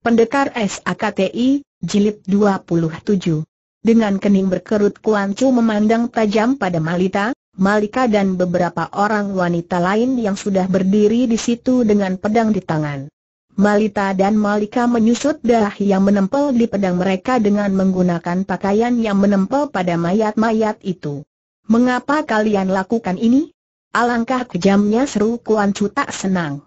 Pendekar SAKTI, Jilid 27 Dengan kening berkerut Kuan Chu memandang tajam pada Malita, Malika dan beberapa orang wanita lain yang sudah berdiri di situ dengan pedang di tangan. Malita dan Malika menyusut darah yang menempel di pedang mereka dengan menggunakan pakaian yang menempel pada mayat-mayat itu. Mengapa kalian lakukan ini? Alangkah kejamnya seru Kuan Chu tak senang.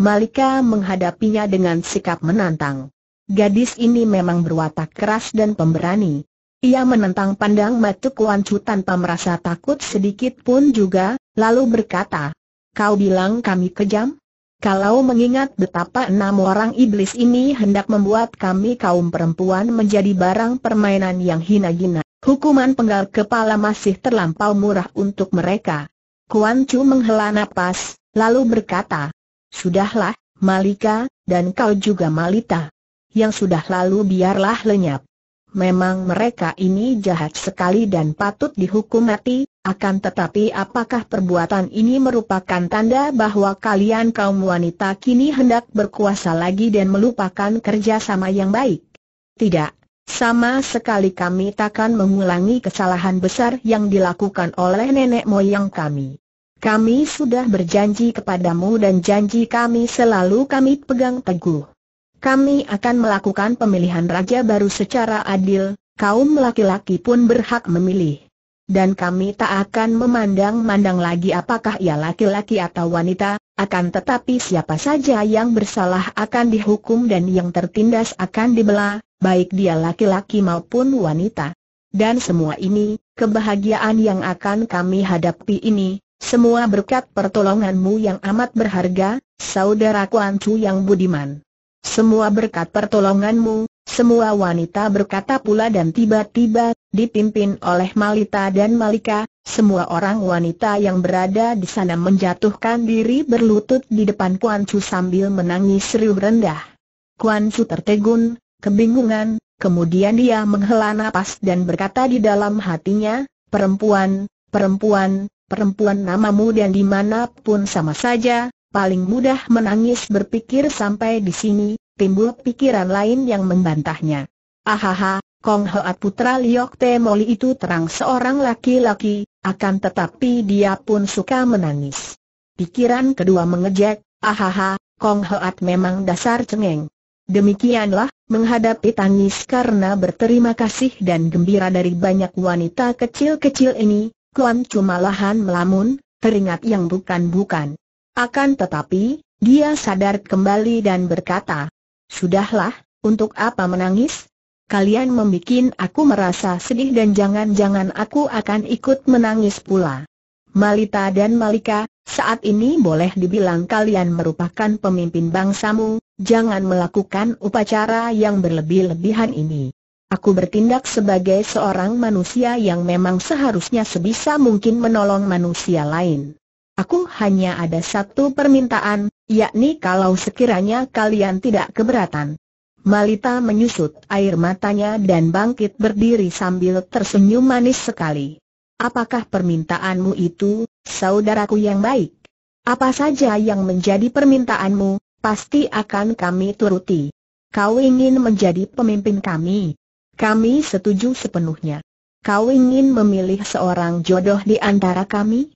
Malika menghadapinya dengan sikap menantang. Gadis ini memang berwatak keras dan pemberani. Ia menentang pandang Matu Kuan Chu tanpa merasa takut sedikit pun juga, lalu berkata, Kau bilang kami kejam? Kalau mengingat betapa enam orang iblis ini hendak membuat kami kaum perempuan menjadi barang permainan yang hina-hina, hukuman penggal kepala masih terlampau murah untuk mereka. Kuan Chu menghela nafas, lalu berkata, Sudahlah, Malika, dan kau juga Malita. Yang sudah lalu biarlah lenyap. Memang mereka ini jahat sekali dan patut dihukum mati, akan tetapi apakah perbuatan ini merupakan tanda bahwa kalian kaum wanita kini hendak berkuasa lagi dan melupakan kerjasama yang baik? Tidak, sama sekali kami takkan mengulangi kesalahan besar yang dilakukan oleh nenek moyang kami. Kami sudah berjanji kepadamu dan janji kami selalu kami pegang teguh. Kami akan melakukan pemilihan raja baru secara adil, kaum laki-laki pun berhak memilih. Dan kami tak akan memandang-mandang lagi apakah ia laki-laki atau wanita, akan tetapi siapa saja yang bersalah akan dihukum dan yang tertindas akan dibela, baik dia laki-laki maupun wanita. Dan semua ini, kebahagiaan yang akan kami hadapi ini, semua berkat pertolonganmu yang amat berharga, saudara Kuan Chu yang budiman. Semua berkat pertolonganmu, semua wanita berkata pula dan tiba-tiba, dipimpin oleh Malita dan Malika, semua orang wanita yang berada di sana menjatuhkan diri berlutut di depan Kuan Chu sambil menangis riuh rendah. Kuan Chu tertegun, kebingungan, kemudian dia menghela nafas dan berkata di dalam hatinya, Perempuan, perempuan, perempuan namamu dan dimanapun sama saja, paling mudah menangis berpikir sampai di sini, timbul pikiran lain yang membantahnya. Ahaha, Kong Hoat Putra Liok Te itu terang seorang laki-laki, akan tetapi dia pun suka menangis. Pikiran kedua mengejek, ahaha, Kong Hoat memang dasar cengeng. Demikianlah, menghadapi tangis karena berterima kasih dan gembira dari banyak wanita kecil-kecil ini, Kuan cuma lahan melamun, teringat yang bukan-bukan. Akan tetapi, dia sadar kembali dan berkata, Sudahlah, untuk apa menangis? Kalian membuat aku merasa sedih dan jangan-jangan aku akan ikut menangis pula. Malita dan Malika, saat ini boleh dibilang kalian merupakan pemimpin bangsamu, jangan melakukan upacara yang berlebih-lebihan ini. Aku bertindak sebagai seorang manusia yang memang seharusnya sebisa mungkin menolong manusia lain. Aku hanya ada satu permintaan, yakni kalau sekiranya kalian tidak keberatan. Malita menyusut air matanya dan bangkit berdiri sambil tersenyum manis sekali. Apakah permintaanmu itu, saudaraku yang baik? Apa saja yang menjadi permintaanmu, pasti akan kami turuti. Kau ingin menjadi pemimpin kami, kami setuju sepenuhnya. Kau ingin memilih seorang jodoh di antara kami?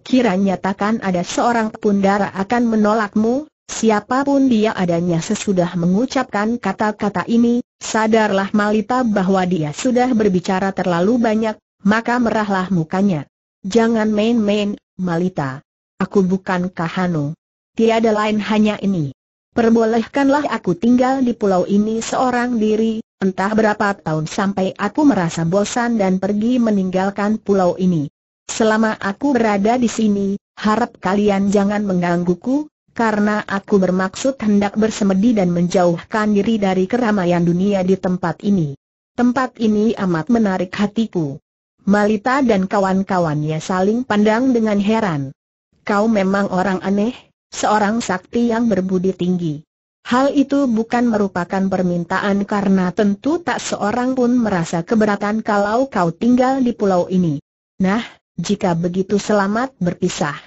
Kiranya takkan ada seorang pun darah akan menolakmu, siapapun dia adanya sesudah mengucapkan kata-kata ini, sadarlah Malita bahwa dia sudah berbicara terlalu banyak, maka merahlah mukanya. Jangan main-main, Malita. Aku bukan Kahano. Tiada lain hanya ini. Perbolehkanlah aku tinggal di pulau ini seorang diri, Entah berapa tahun sampai aku merasa bosan dan pergi meninggalkan pulau ini. Selama aku berada di sini, harap kalian jangan menggangguku, karena aku bermaksud hendak bersemedi dan menjauhkan diri dari keramaian dunia di tempat ini. Tempat ini amat menarik hatiku. Malita dan kawan-kawannya saling pandang dengan heran. Kau memang orang aneh, seorang sakti yang berbudi tinggi. Hal itu bukan merupakan permintaan karena tentu tak seorang pun merasa keberatan kalau kau tinggal di pulau ini. Nah, jika begitu selamat berpisah.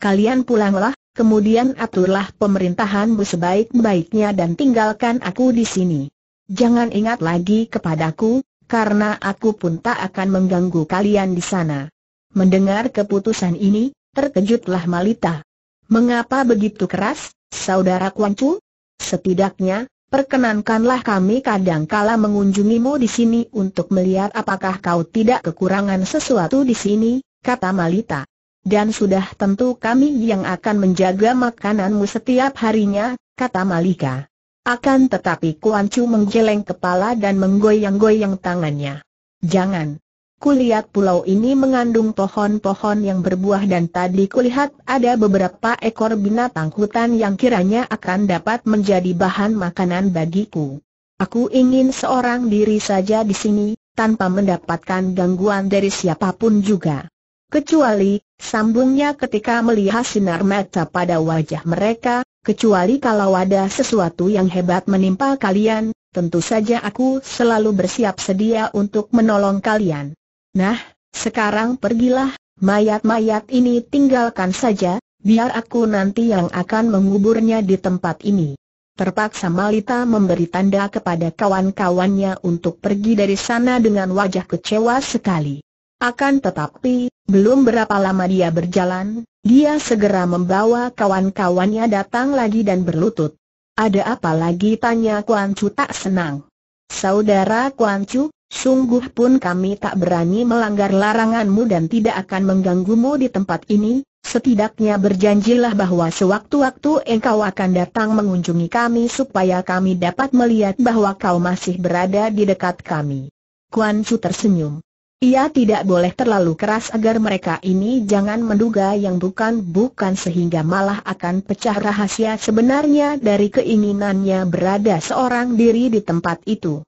Kalian pulanglah, kemudian aturlah pemerintahanmu sebaik-baiknya dan tinggalkan aku di sini. Jangan ingat lagi kepadaku, karena aku pun tak akan mengganggu kalian di sana. Mendengar keputusan ini, terkejutlah Malita. Mengapa begitu keras, saudara Kuangcu? Setidaknya, perkenankanlah kami kadangkala mengunjungimu di sini untuk melihat apakah kau tidak kekurangan sesuatu di sini, kata Malita. Dan sudah tentu kami yang akan menjaga makananmu setiap harinya, kata Malika. Akan tetapi Kuan Chu menggeleng kepala dan menggoyang-goyang tangannya. Jangan, Kulihat pulau ini mengandung pohon-pohon yang berbuah dan tadi kulihat ada beberapa ekor binatang hutan yang kiranya akan dapat menjadi bahan makanan bagiku. Aku ingin seorang diri saja di sini, tanpa mendapatkan gangguan dari siapapun juga. Kecuali, sambungnya ketika melihat sinar mata pada wajah mereka, kecuali kalau ada sesuatu yang hebat menimpa kalian, tentu saja aku selalu bersiap sedia untuk menolong kalian. Nah, sekarang pergilah, mayat-mayat ini tinggalkan saja, biar aku nanti yang akan menguburnya di tempat ini. Terpaksa Malita memberi tanda kepada kawan-kawannya untuk pergi dari sana dengan wajah kecewa sekali. Akan tetapi, belum berapa lama dia berjalan, dia segera membawa kawan-kawannya datang lagi dan berlutut. Ada apa lagi tanya Kuan Chu tak senang. Saudara Kuan Chu, Sungguh pun kami tak berani melanggar laranganmu dan tidak akan mengganggumu di tempat ini, setidaknya berjanjilah bahwa sewaktu-waktu engkau akan datang mengunjungi kami supaya kami dapat melihat bahwa kau masih berada di dekat kami. Kuan Chu tersenyum. Ia tidak boleh terlalu keras agar mereka ini jangan menduga yang bukan-bukan sehingga malah akan pecah rahasia sebenarnya dari keinginannya berada seorang diri di tempat itu.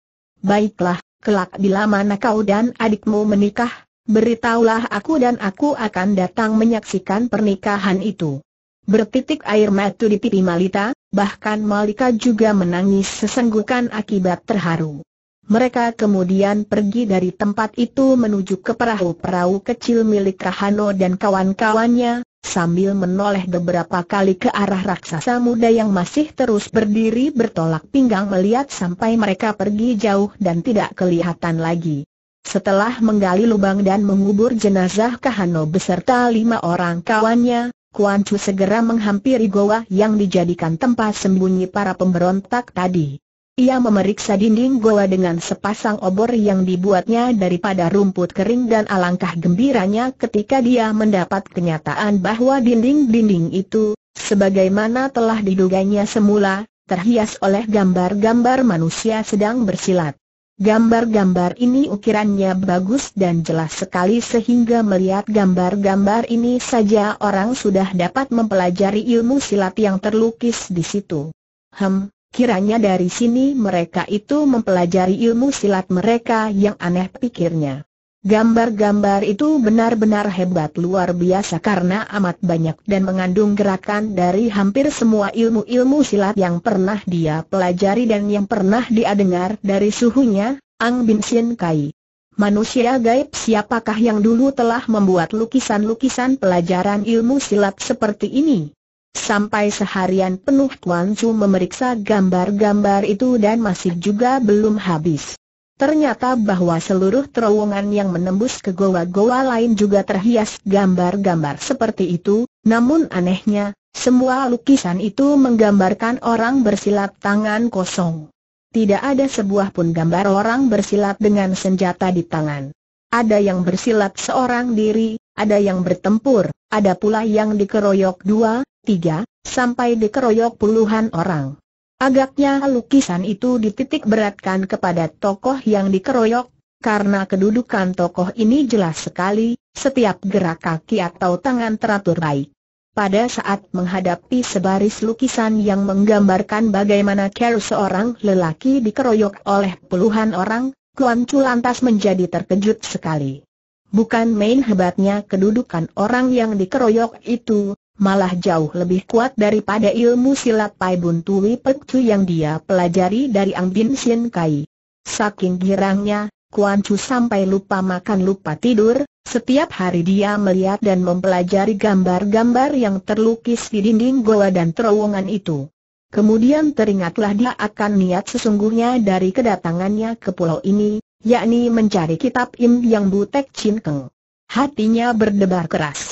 Baiklah, Kelak bila mana kau dan adikmu menikah, beritahulah aku dan aku akan datang menyaksikan pernikahan itu. Bertitik air mata di pipi Malita, bahkan Malika juga menangis sesenggukan akibat terharu. Mereka kemudian pergi dari tempat itu menuju ke perahu-perahu kecil milik Rahano dan kawan-kawannya, sambil menoleh beberapa kali ke arah raksasa muda yang masih terus berdiri bertolak pinggang melihat sampai mereka pergi jauh dan tidak kelihatan lagi. Setelah menggali lubang dan mengubur jenazah Kahano beserta lima orang kawannya, Kuan Chu segera menghampiri goa yang dijadikan tempat sembunyi para pemberontak tadi. Ia memeriksa dinding goa dengan sepasang obor yang dibuatnya daripada rumput kering dan alangkah gembiranya ketika dia mendapat kenyataan bahwa dinding-dinding itu, sebagaimana telah diduganya semula, terhias oleh gambar-gambar manusia sedang bersilat. Gambar-gambar ini ukirannya bagus dan jelas sekali sehingga melihat gambar-gambar ini saja orang sudah dapat mempelajari ilmu silat yang terlukis di situ. Hem, Kiranya dari sini mereka itu mempelajari ilmu silat mereka yang aneh pikirnya. Gambar-gambar itu benar-benar hebat luar biasa karena amat banyak dan mengandung gerakan dari hampir semua ilmu-ilmu silat yang pernah dia pelajari dan yang pernah dia dengar dari suhunya, Ang Bin Sin Kai. Manusia gaib siapakah yang dulu telah membuat lukisan-lukisan pelajaran ilmu silat seperti ini? Sampai seharian penuh Tuan Su memeriksa gambar-gambar itu dan masih juga belum habis. Ternyata bahwa seluruh terowongan yang menembus ke goa-goa lain juga terhias gambar-gambar seperti itu, namun anehnya, semua lukisan itu menggambarkan orang bersilat tangan kosong. Tidak ada sebuah pun gambar orang bersilat dengan senjata di tangan. Ada yang bersilat seorang diri, ada yang bertempur, ada pula yang dikeroyok dua, tiga, sampai dikeroyok puluhan orang. Agaknya lukisan itu dititik beratkan kepada tokoh yang dikeroyok, karena kedudukan tokoh ini jelas sekali, setiap gerak kaki atau tangan teratur baik. Pada saat menghadapi sebaris lukisan yang menggambarkan bagaimana Carol seorang lelaki dikeroyok oleh puluhan orang, Kuan Chu lantas menjadi terkejut sekali. Bukan main hebatnya kedudukan orang yang dikeroyok itu, malah jauh lebih kuat daripada ilmu silat Pai Bun Tui Pek Chu yang dia pelajari dari Ang Bin Sien Kai. Saking girangnya, Kuan Chu sampai lupa makan lupa tidur, setiap hari dia melihat dan mempelajari gambar-gambar yang terlukis di dinding goa dan terowongan itu. Kemudian teringatlah dia akan niat sesungguhnya dari kedatangannya ke pulau ini, yakni mencari kitab Im Yang Butek cinkeng. Hatinya berdebar keras.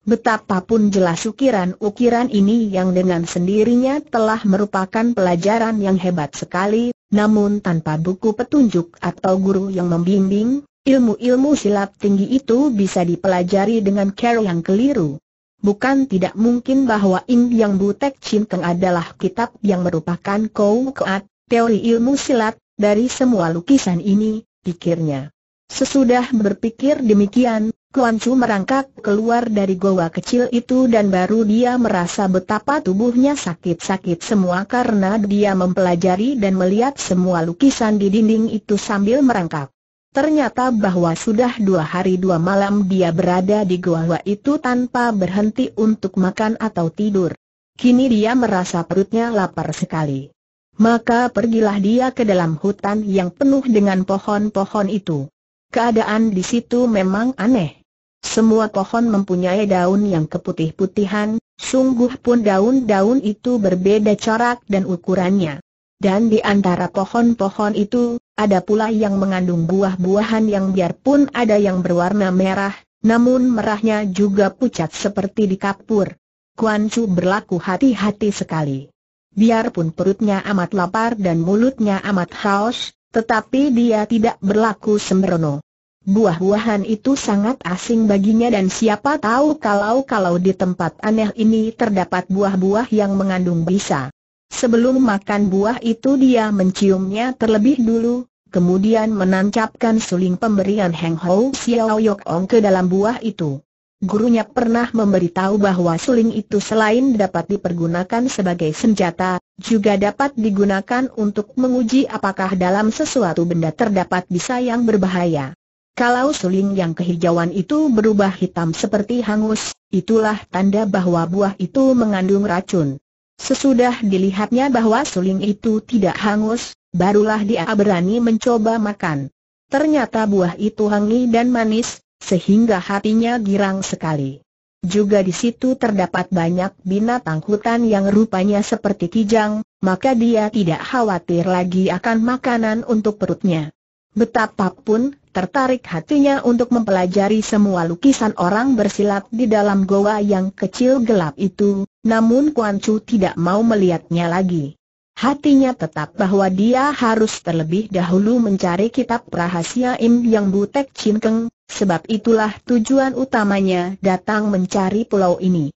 Betapapun jelas ukiran-ukiran ini yang dengan sendirinya telah merupakan pelajaran yang hebat sekali, namun tanpa buku petunjuk atau guru yang membimbing, ilmu-ilmu silat tinggi itu bisa dipelajari dengan cara yang keliru. Bukan tidak mungkin bahwa Ing Yang Butek cinteng adalah kitab yang merupakan kau keat, teori ilmu silat, dari semua lukisan ini, pikirnya. Sesudah berpikir demikian, Kuan Chu merangkak keluar dari goa kecil itu dan baru dia merasa betapa tubuhnya sakit-sakit semua karena dia mempelajari dan melihat semua lukisan di dinding itu sambil merangkak. Ternyata bahwa sudah dua hari dua malam dia berada di goa itu tanpa berhenti untuk makan atau tidur. Kini dia merasa perutnya lapar sekali. Maka pergilah dia ke dalam hutan yang penuh dengan pohon-pohon itu. Keadaan di situ memang aneh. Semua pohon mempunyai daun yang keputih-putihan, sungguh pun daun-daun itu berbeda corak dan ukurannya. Dan di antara pohon-pohon itu, ada pula yang mengandung buah-buahan yang biarpun ada yang berwarna merah, namun merahnya juga pucat seperti di kapur. Kuan Chu berlaku hati-hati sekali. Biarpun perutnya amat lapar dan mulutnya amat haus, tetapi dia tidak berlaku sembrono. Buah-buahan itu sangat asing baginya dan siapa tahu kalau-kalau di tempat aneh ini terdapat buah-buah yang mengandung bisa. Sebelum makan buah itu dia menciumnya terlebih dulu, kemudian menancapkan suling pemberian Heng Hou Xiao Yok Ong ke dalam buah itu. Gurunya pernah memberitahu bahwa suling itu selain dapat dipergunakan sebagai senjata, juga dapat digunakan untuk menguji apakah dalam sesuatu benda terdapat bisa yang berbahaya. Kalau suling yang kehijauan itu berubah hitam seperti hangus, itulah tanda bahwa buah itu mengandung racun. Sesudah dilihatnya bahwa suling itu tidak hangus, barulah dia berani mencoba makan. Ternyata buah itu hangi dan manis, sehingga hatinya girang sekali. Juga di situ terdapat banyak binatang hutan yang rupanya seperti kijang, maka dia tidak khawatir lagi akan makanan untuk perutnya. Betapapun, tertarik hatinya untuk mempelajari semua lukisan orang bersilat di dalam goa yang kecil gelap itu, namun Kuan Chu tidak mau melihatnya lagi. Hatinya tetap bahwa dia harus terlebih dahulu mencari kitab rahasia Im Yang Butek Chin Keng, sebab itulah tujuan utamanya datang mencari pulau ini.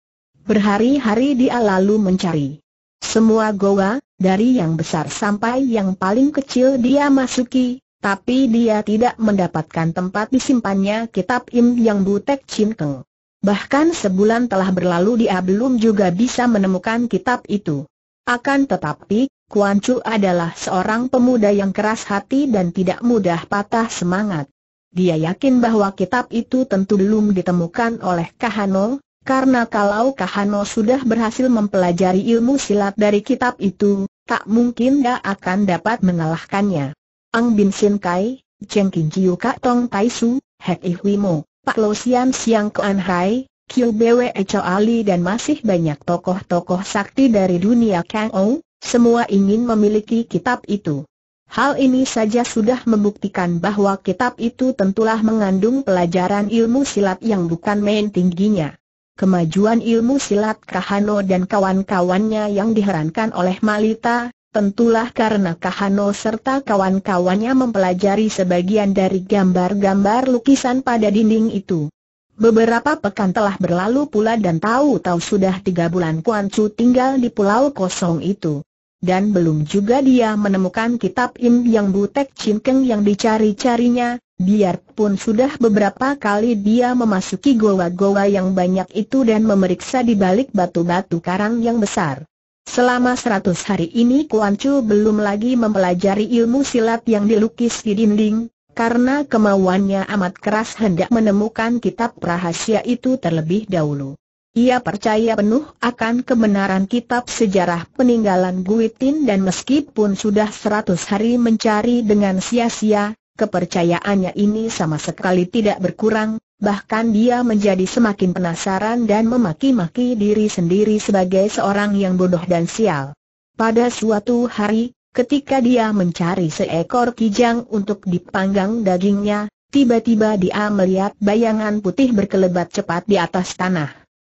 Berhari-hari dia lalu mencari semua goa, dari yang besar sampai yang paling kecil dia masuki, tapi dia tidak mendapatkan tempat disimpannya kitab Im Yang Butek cinkeng. Bahkan sebulan telah berlalu dia belum juga bisa menemukan kitab itu. Akan tetapi, Kuan Chu adalah seorang pemuda yang keras hati dan tidak mudah patah semangat. Dia yakin bahwa kitab itu tentu belum ditemukan oleh Kahano, karena kalau Kahano sudah berhasil mempelajari ilmu silat dari kitab itu, tak mungkin dia akan dapat mengalahkannya. Ang Bin Sin Kai, Cheng Kin Jiu Ka Tong Tai Su, Hek Hui Mo, Pak Lo Sian Siang Kuan Hai, Kiu Bwe Echo Ali dan masih banyak tokoh-tokoh sakti dari dunia Kang O, semua ingin memiliki kitab itu. Hal ini saja sudah membuktikan bahwa kitab itu tentulah mengandung pelajaran ilmu silat yang bukan main tingginya. Kemajuan ilmu silat Kahano dan kawan-kawannya yang diherankan oleh Malita, Tentulah karena Kahano serta kawan-kawannya mempelajari sebagian dari gambar-gambar lukisan pada dinding itu. Beberapa pekan telah berlalu pula dan tahu-tahu sudah tiga bulan Kuan Chu tinggal di pulau kosong itu. Dan belum juga dia menemukan kitab Im Yang Butek Cinkeng yang dicari-carinya, biarpun sudah beberapa kali dia memasuki goa-goa yang banyak itu dan memeriksa di balik batu-batu karang yang besar. Selama seratus hari ini Kuan Chu belum lagi mempelajari ilmu silat yang dilukis di dinding, karena kemauannya amat keras hendak menemukan kitab rahasia itu terlebih dahulu. Ia percaya penuh akan kebenaran kitab sejarah peninggalan Guitin dan meskipun sudah seratus hari mencari dengan sia-sia, kepercayaannya ini sama sekali tidak berkurang, Bahkan dia menjadi semakin penasaran dan memaki-maki diri sendiri sebagai seorang yang bodoh dan sial. Pada suatu hari, ketika dia mencari seekor kijang untuk dipanggang dagingnya, tiba-tiba dia melihat bayangan putih berkelebat cepat di atas tanah.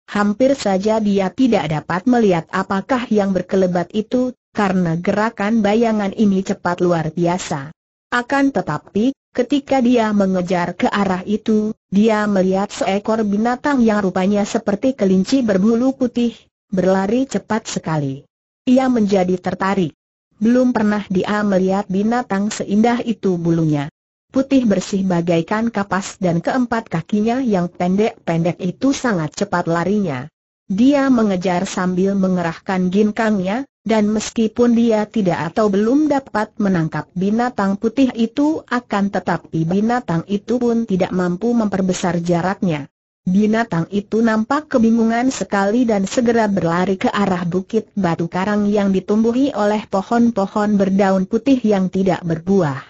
Hampir saja dia tidak dapat melihat apakah yang berkelebat itu, karena gerakan bayangan ini cepat luar biasa. Akan tetapi, ketika dia mengejar ke arah itu, dia melihat seekor binatang yang rupanya seperti kelinci berbulu putih, berlari cepat sekali. Ia menjadi tertarik. Belum pernah dia melihat binatang seindah itu bulunya. Putih bersih bagaikan kapas dan keempat kakinya yang pendek-pendek itu sangat cepat larinya. Dia mengejar sambil mengerahkan ginkangnya, dan meskipun dia tidak atau belum dapat menangkap binatang putih itu akan tetapi binatang itu pun tidak mampu memperbesar jaraknya. Binatang itu nampak kebingungan sekali dan segera berlari ke arah bukit batu karang yang ditumbuhi oleh pohon-pohon berdaun putih yang tidak berbuah.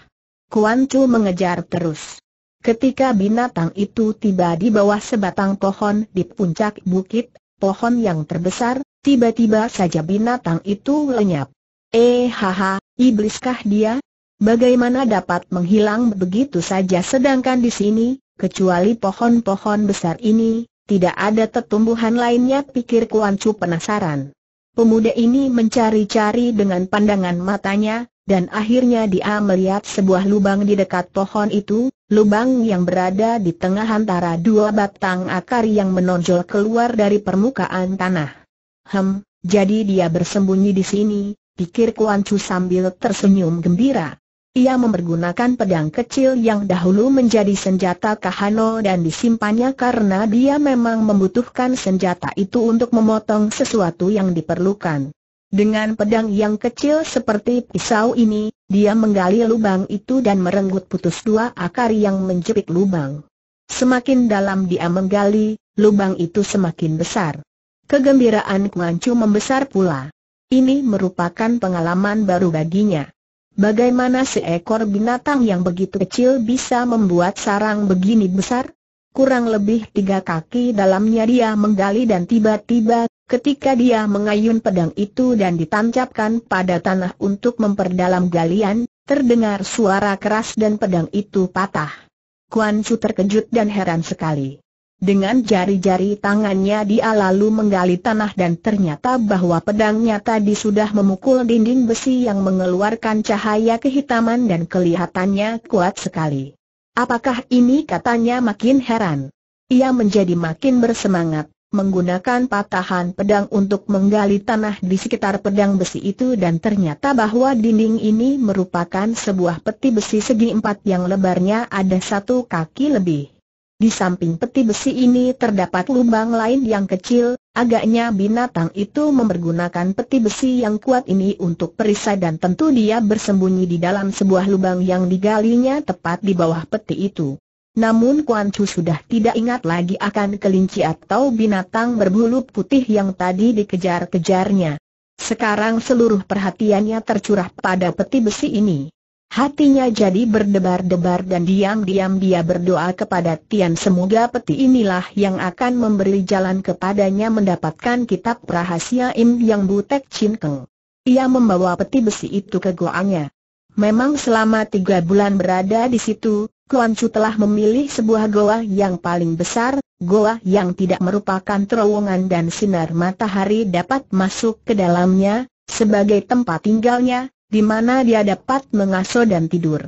Kuan Chu mengejar terus. Ketika binatang itu tiba di bawah sebatang pohon di puncak bukit, pohon yang terbesar, tiba-tiba saja binatang itu lenyap. Eh haha, ibliskah dia? Bagaimana dapat menghilang begitu saja sedangkan di sini, kecuali pohon-pohon besar ini, tidak ada tetumbuhan lainnya pikir Kuan Chu penasaran. Pemuda ini mencari-cari dengan pandangan matanya, dan akhirnya dia melihat sebuah lubang di dekat pohon itu, Lubang yang berada di tengah antara dua batang akar yang menonjol keluar dari permukaan tanah. Hem, jadi dia bersembunyi di sini, pikir Kuan Chu sambil tersenyum gembira. Ia mempergunakan pedang kecil yang dahulu menjadi senjata Kahano dan disimpannya karena dia memang membutuhkan senjata itu untuk memotong sesuatu yang diperlukan. Dengan pedang yang kecil seperti pisau ini, dia menggali lubang itu dan merenggut putus dua akar yang menjepit lubang. Semakin dalam dia menggali, lubang itu semakin besar. Kegembiraan Kuancu membesar pula. Ini merupakan pengalaman baru baginya. Bagaimana seekor binatang yang begitu kecil bisa membuat sarang begini besar? Kurang lebih tiga kaki dalamnya dia menggali dan tiba-tiba Ketika dia mengayun pedang itu dan ditancapkan pada tanah untuk memperdalam galian, terdengar suara keras dan pedang itu patah. Kuan Chu terkejut dan heran sekali. Dengan jari-jari tangannya dia lalu menggali tanah dan ternyata bahwa pedangnya tadi sudah memukul dinding besi yang mengeluarkan cahaya kehitaman dan kelihatannya kuat sekali. Apakah ini katanya makin heran? Ia menjadi makin bersemangat menggunakan patahan pedang untuk menggali tanah di sekitar pedang besi itu dan ternyata bahwa dinding ini merupakan sebuah peti besi segi empat yang lebarnya ada satu kaki lebih. Di samping peti besi ini terdapat lubang lain yang kecil, agaknya binatang itu mempergunakan peti besi yang kuat ini untuk perisai dan tentu dia bersembunyi di dalam sebuah lubang yang digalinya tepat di bawah peti itu. Namun Kuan Chu sudah tidak ingat lagi akan kelinci atau binatang berbulu putih yang tadi dikejar-kejarnya. Sekarang seluruh perhatiannya tercurah pada peti besi ini. Hatinya jadi berdebar-debar dan diam-diam dia berdoa kepada Tian semoga peti inilah yang akan memberi jalan kepadanya mendapatkan kitab rahasia Im Yang Butek Chin Keng. Ia membawa peti besi itu ke goanya. Memang selama tiga bulan berada di situ, Chu telah memilih sebuah goa yang paling besar, goa yang tidak merupakan terowongan dan sinar matahari dapat masuk ke dalamnya, sebagai tempat tinggalnya, di mana dia dapat mengaso dan tidur.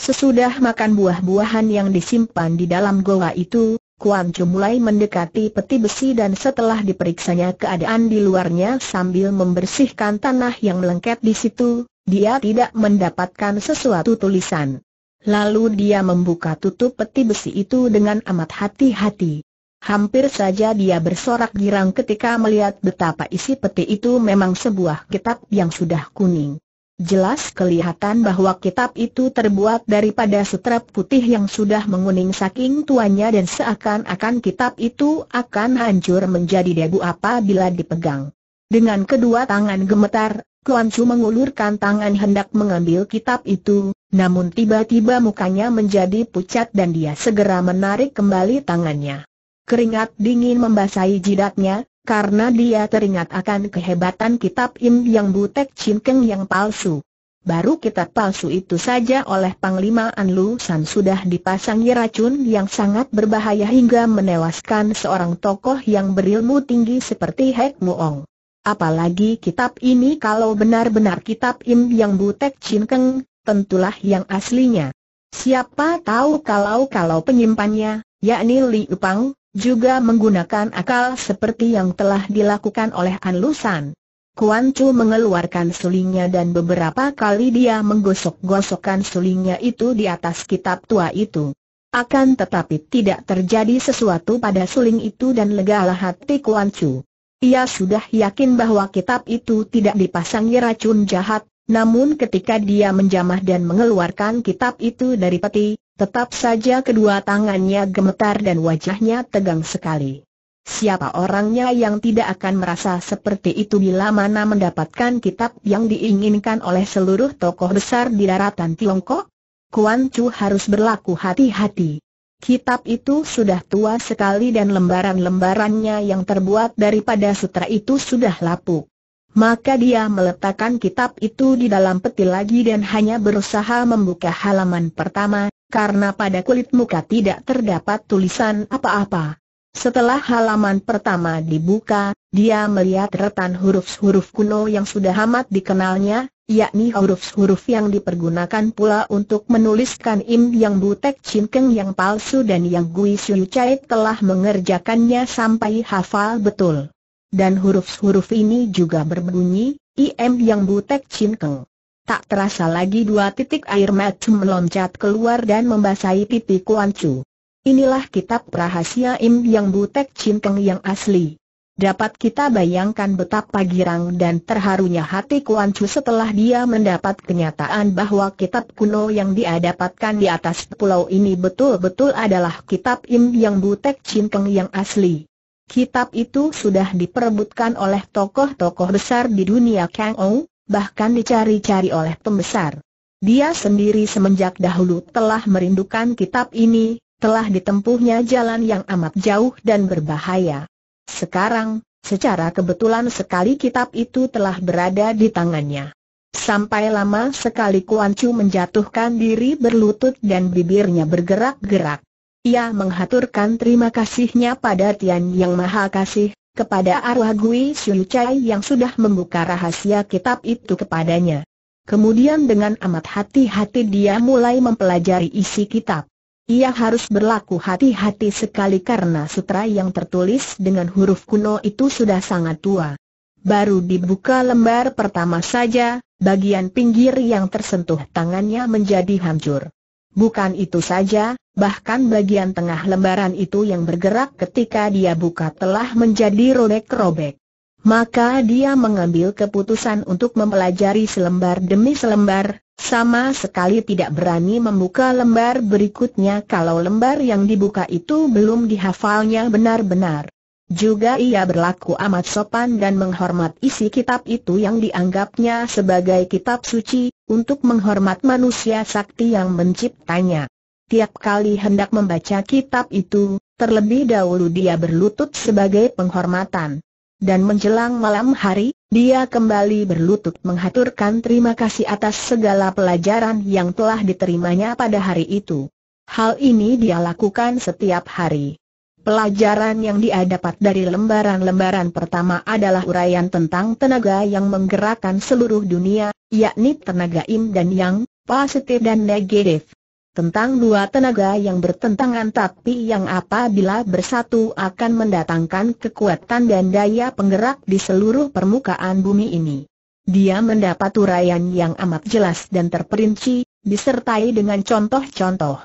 Sesudah makan buah-buahan yang disimpan di dalam goa itu, Kuan Chu mulai mendekati peti besi dan setelah diperiksanya keadaan di luarnya sambil membersihkan tanah yang lengket di situ, dia tidak mendapatkan sesuatu tulisan. Lalu dia membuka tutup peti besi itu dengan amat hati-hati. Hampir saja dia bersorak girang ketika melihat betapa isi peti itu memang sebuah kitab yang sudah kuning. Jelas kelihatan bahwa kitab itu terbuat daripada sutra putih yang sudah menguning saking tuanya dan seakan-akan kitab itu akan hancur menjadi debu apabila dipegang. Dengan kedua tangan gemetar, Kuan Chu mengulurkan tangan hendak mengambil kitab itu, namun tiba-tiba mukanya menjadi pucat dan dia segera menarik kembali tangannya. Keringat dingin membasahi jidatnya, karena dia teringat akan kehebatan kitab Im yang butek cinkeng yang palsu. Baru kitab palsu itu saja oleh Panglima Anlu San sudah dipasangi racun yang sangat berbahaya hingga menewaskan seorang tokoh yang berilmu tinggi seperti Hek Muong. Apalagi kitab ini kalau benar-benar kitab Im yang butek cinkeng, tentulah yang aslinya. Siapa tahu kalau-kalau penyimpannya, yakni Li Upang, juga menggunakan akal seperti yang telah dilakukan oleh An Lusan. Kuan Chu mengeluarkan sulingnya dan beberapa kali dia menggosok-gosokkan sulingnya itu di atas kitab tua itu. Akan tetapi tidak terjadi sesuatu pada suling itu dan lega legalah hati Kuan Chu. Ia sudah yakin bahwa kitab itu tidak dipasangi racun jahat, namun ketika dia menjamah dan mengeluarkan kitab itu dari peti, tetap saja kedua tangannya gemetar dan wajahnya tegang sekali. Siapa orangnya yang tidak akan merasa seperti itu bila mana mendapatkan kitab yang diinginkan oleh seluruh tokoh besar di daratan Tiongkok? Kuan Chu harus berlaku hati-hati. Kitab itu sudah tua sekali dan lembaran-lembarannya yang terbuat daripada sutra itu sudah lapuk maka dia meletakkan kitab itu di dalam peti lagi dan hanya berusaha membuka halaman pertama, karena pada kulit muka tidak terdapat tulisan apa-apa. Setelah halaman pertama dibuka, dia melihat retan huruf-huruf kuno yang sudah amat dikenalnya, yakni huruf-huruf yang dipergunakan pula untuk menuliskan Im Yang Butek Cinkeng yang palsu dan yang Gui Siu Chai telah mengerjakannya sampai hafal betul dan huruf-huruf ini juga berbunyi, IM yang butek cinkeng. Tak terasa lagi dua titik air mata meloncat keluar dan membasahi pipi Kuan Chu. Inilah kitab rahasia Im yang butek cinkeng yang asli. Dapat kita bayangkan betapa girang dan terharunya hati Kuan Chu setelah dia mendapat kenyataan bahwa kitab kuno yang dia dapatkan di atas pulau ini betul-betul adalah kitab Im Yang Butek Cinkeng yang asli kitab itu sudah diperebutkan oleh tokoh-tokoh besar di dunia Kang Ou, bahkan dicari-cari oleh pembesar. Dia sendiri semenjak dahulu telah merindukan kitab ini, telah ditempuhnya jalan yang amat jauh dan berbahaya. Sekarang, secara kebetulan sekali kitab itu telah berada di tangannya. Sampai lama sekali Kuan Chu menjatuhkan diri berlutut dan bibirnya bergerak-gerak. Ia menghaturkan terima kasihnya pada Tian Yang Maha Kasih, kepada arwah Gui Siu Chai yang sudah membuka rahasia kitab itu kepadanya. Kemudian dengan amat hati-hati dia mulai mempelajari isi kitab. Ia harus berlaku hati-hati sekali karena sutra yang tertulis dengan huruf kuno itu sudah sangat tua. Baru dibuka lembar pertama saja, bagian pinggir yang tersentuh tangannya menjadi hancur. Bukan itu saja, bahkan bagian tengah lembaran itu yang bergerak ketika dia buka telah menjadi robek-robek. Maka dia mengambil keputusan untuk mempelajari selembar demi selembar, sama sekali tidak berani membuka lembar berikutnya kalau lembar yang dibuka itu belum dihafalnya benar-benar. Juga ia berlaku amat sopan dan menghormat isi kitab itu yang dianggapnya sebagai kitab suci, untuk menghormat manusia sakti yang menciptanya. Tiap kali hendak membaca kitab itu, terlebih dahulu dia berlutut sebagai penghormatan. Dan menjelang malam hari, dia kembali berlutut menghaturkan terima kasih atas segala pelajaran yang telah diterimanya pada hari itu. Hal ini dia lakukan setiap hari. Pelajaran yang dia dapat dari lembaran-lembaran pertama adalah uraian tentang tenaga yang menggerakkan seluruh dunia, yakni tenaga Im dan Yang, positif dan negatif. Tentang dua tenaga yang bertentangan tapi yang apabila bersatu akan mendatangkan kekuatan dan daya penggerak di seluruh permukaan bumi ini. Dia mendapat uraian yang amat jelas dan terperinci, disertai dengan contoh-contoh.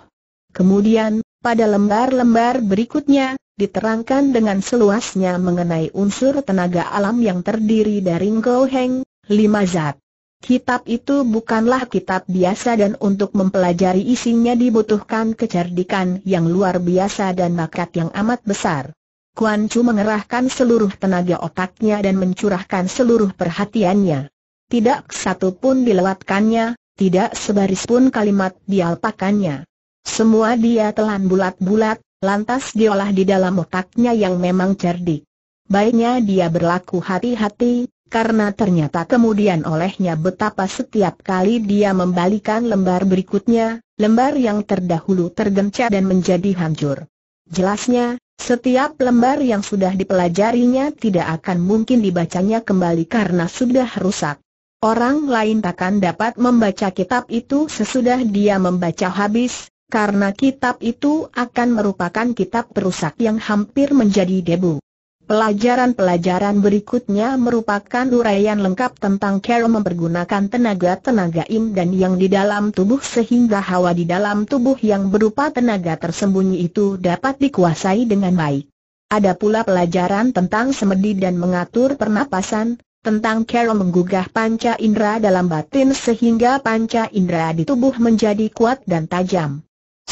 Kemudian, pada lembar-lembar berikutnya, diterangkan dengan seluasnya mengenai unsur tenaga alam yang terdiri dari Ngkou Heng, lima zat. Kitab itu bukanlah kitab biasa dan untuk mempelajari isinya dibutuhkan kecerdikan yang luar biasa dan bakat yang amat besar. Kuan Chu mengerahkan seluruh tenaga otaknya dan mencurahkan seluruh perhatiannya. Tidak satu pun dilewatkannya, tidak sebaris pun kalimat dialpakannya. Semua dia telan bulat-bulat, lantas diolah di dalam otaknya yang memang cerdik. Baiknya dia berlaku hati-hati, karena ternyata kemudian olehnya betapa setiap kali dia membalikan lembar berikutnya, lembar yang terdahulu tergencet dan menjadi hancur. Jelasnya, setiap lembar yang sudah dipelajarinya tidak akan mungkin dibacanya kembali karena sudah rusak. Orang lain takkan dapat membaca kitab itu sesudah dia membaca habis, karena kitab itu akan merupakan kitab perusak yang hampir menjadi debu. Pelajaran-pelajaran berikutnya merupakan uraian lengkap tentang cara mempergunakan tenaga-tenaga im dan yang di dalam tubuh sehingga hawa di dalam tubuh yang berupa tenaga tersembunyi itu dapat dikuasai dengan baik. Ada pula pelajaran tentang semedi dan mengatur pernapasan, tentang cara menggugah panca indera dalam batin sehingga panca indera di tubuh menjadi kuat dan tajam.